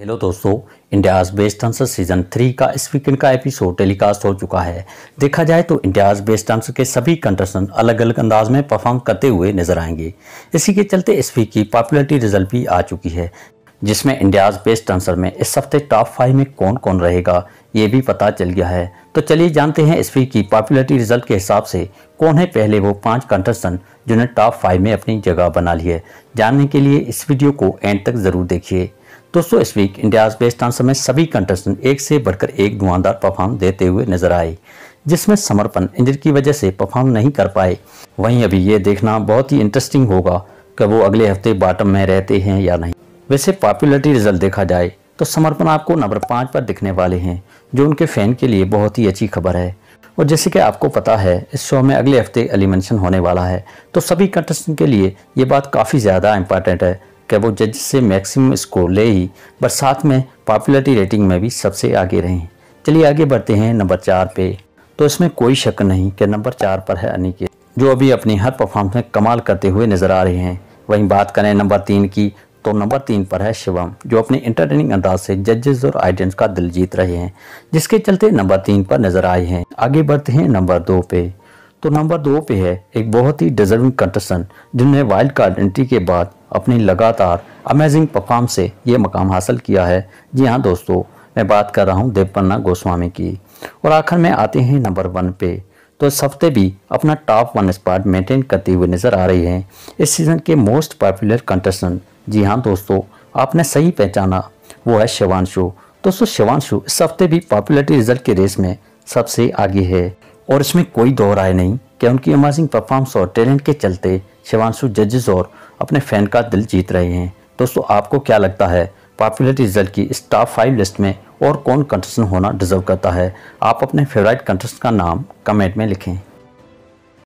hello दोस्तों India's best answer season three का इस वीकेंड का एपिसोड टेलीकास्ट हो चुका है देखा जाए तो इंडियाज बेस्ट आंसर के सभी कंटेस्टेंट अलग अलग अंदाज में परफॉर्म करते हुए नजर आएंगे इसी के चलते इस वीक की पॉपुलरिटी रिजल्ट भी आ चुकी है जिसमें इंडियाज बेस्ट आंसर में इस हफ्ते टॉप फाइव में कौन कौन रहेगा ये भी पता चल गया है तो चलिए जानते हैं इस वीक की पॉपुलरिटी रिजल्ट के हिसाब से कौन है पहले वो पांच कंटेस्टेंट जिन्हें टॉप फाइव में अपनी जगह बना ली है जानने के लिए इस वीडियो को एंड तक ज़रूर देखिए दोस्तों तो इस वीक इंडियाज बेस्ट डांसर में सभी कंटेस्टेंट एक से बढ़कर एक धुआंधार परफॉर्म देते हुए नजर आए जिसमें समर्पण इंजन की वजह से परफॉर्म नहीं कर पाए वहीं अभी ये देखना बहुत ही इंटरेस्टिंग होगा कि वो अगले हफ्ते बॉटम में रहते हैं या नहीं वैसे पॉपुलरिटी रिजल्ट देखा जाए तो समर्पण आपको नंबर पाँच पर दिखने वाले हैं जो उनके फैन के लिए बहुत ही अच्छी खबर है और जैसे कि आपको पता है इस शो में अगले हफ्ते एलिमेंशन होने वाला है तो सभी कंटेस्टेंट के लिए ये बात काफ़ी ज़्यादा इंपॉर्टेंट है क्या वो जज से मैक्सिमम स्कोर ले ही पर साथ में पॉपुलरिटी रेटिंग में भी सबसे आगे रहे चलिए आगे बढ़ते हैं नंबर चार पे तो इसमें कोई शक नहीं कि नंबर चार पर है अनिकेत जो अभी अपनी हर परफॉर्मेंस में कमाल करते हुए नजर आ रहे हैं वहीं बात करें नंबर तीन की तो नंबर तीन पर है शिवम जो अपने इंटरटेनिंग अंदाज से जजेस और आइडियंस का दिल जीत रहे हैं जिसके चलते नंबर तीन पर नजर आए हैं आगे बढ़ते हैं नंबर दो पे तो नंबर दो पे है एक बहुत ही डिजर्विंग कंटेस्टेंट जिन्हें वाइल्ड कार्ड एंट्री के बाद अपनी लगातार अमेजिंग परफॉर्म से ये मकाम हासिल किया है जी हाँ दोस्तों मैं बात कर रहा हूँ देवपन्ना गोस्वामी की और आखिर में आते हैं नंबर वन पे तो इस हफ्ते भी अपना टॉप वन स्पॉट मेंटेन करती हुई नज़र आ रही हैं इस सीज़न के मोस्ट पॉपुलर कंटेस्टेंट जी हाँ दोस्तों आपने सही पहचाना वो है शिवानशु दोस्तों शिवानशु इस हफ्ते भी पॉपुलरिटी रिजल्ट की रेस में सबसे आगे है और इसमें कोई दो राय नहीं कि उनकी अमेजिंग परफॉर्मेंस और टैलेंट के चलते शिवानशु जजेस और अपने फैन का दिल जीत रहे हैं दोस्तों आपको क्या लगता है पॉपुलर रिजल्ट की इस टॉप फाइव लिस्ट में और कौन कंटेस्टेंट होना डिजर्व करता है आप अपने फेवरेट कंटेस्टेंट का नाम कमेंट में लिखें